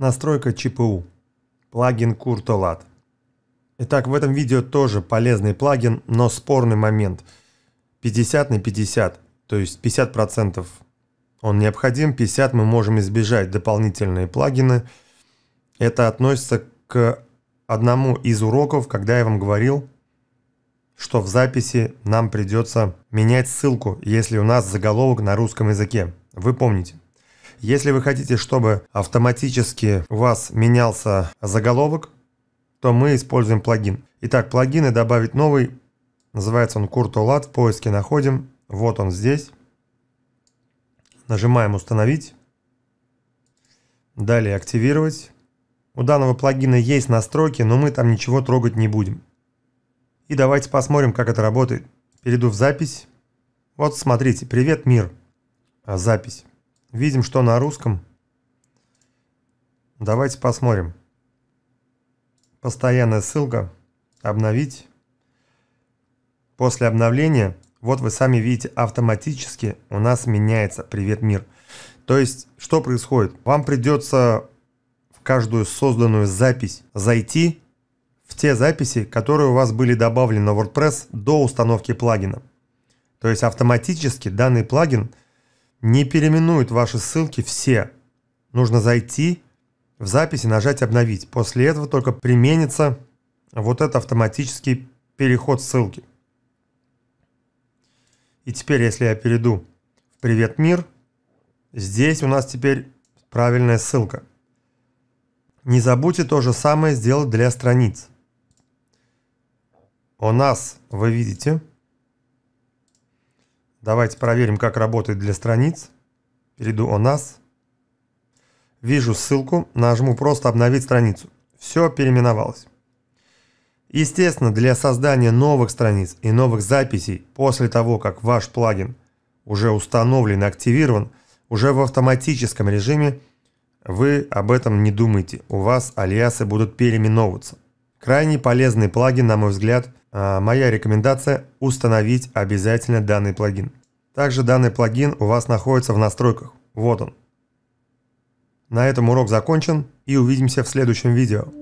Настройка ЧПУ. Плагин CurtoLAT. Итак, в этом видео тоже полезный плагин, но спорный момент. 50 на 50, то есть 50% он необходим, 50 мы можем избежать дополнительные плагины. Это относится к одному из уроков, когда я вам говорил, что в записи нам придется менять ссылку, если у нас заголовок на русском языке. Вы помните. Если вы хотите, чтобы автоматически у вас менялся заголовок, то мы используем плагин. Итак, плагины добавить новый. Называется он Куртолат. В поиске находим. Вот он здесь. Нажимаем «Установить». Далее «Активировать». У данного плагина есть настройки, но мы там ничего трогать не будем. И давайте посмотрим, как это работает. Перейду в запись. Вот смотрите, привет, мир. А, запись. Видим, что на русском. Давайте посмотрим. Постоянная ссылка. Обновить. После обновления, вот вы сами видите, автоматически у нас меняется «Привет, мир». То есть, что происходит? Вам придется в каждую созданную запись зайти в те записи, которые у вас были добавлены на WordPress до установки плагина. То есть автоматически данный плагин не переименуют ваши ссылки все. Нужно зайти в записи нажать «Обновить». После этого только применится вот этот автоматический переход ссылки. И теперь, если я перейду в «Привет, мир», здесь у нас теперь правильная ссылка. Не забудьте то же самое сделать для страниц. У нас, вы видите, Давайте проверим, как работает для страниц. Перейду «О нас». Вижу ссылку, нажму «Просто обновить страницу». Все переименовалось. Естественно, для создания новых страниц и новых записей после того, как ваш плагин уже установлен и активирован, уже в автоматическом режиме вы об этом не думайте, у вас алиасы будут переименовываться. Крайне полезный плагин, на мой взгляд, а, моя рекомендация – установить обязательно данный плагин. Также данный плагин у вас находится в настройках. Вот он. На этом урок закончен и увидимся в следующем видео.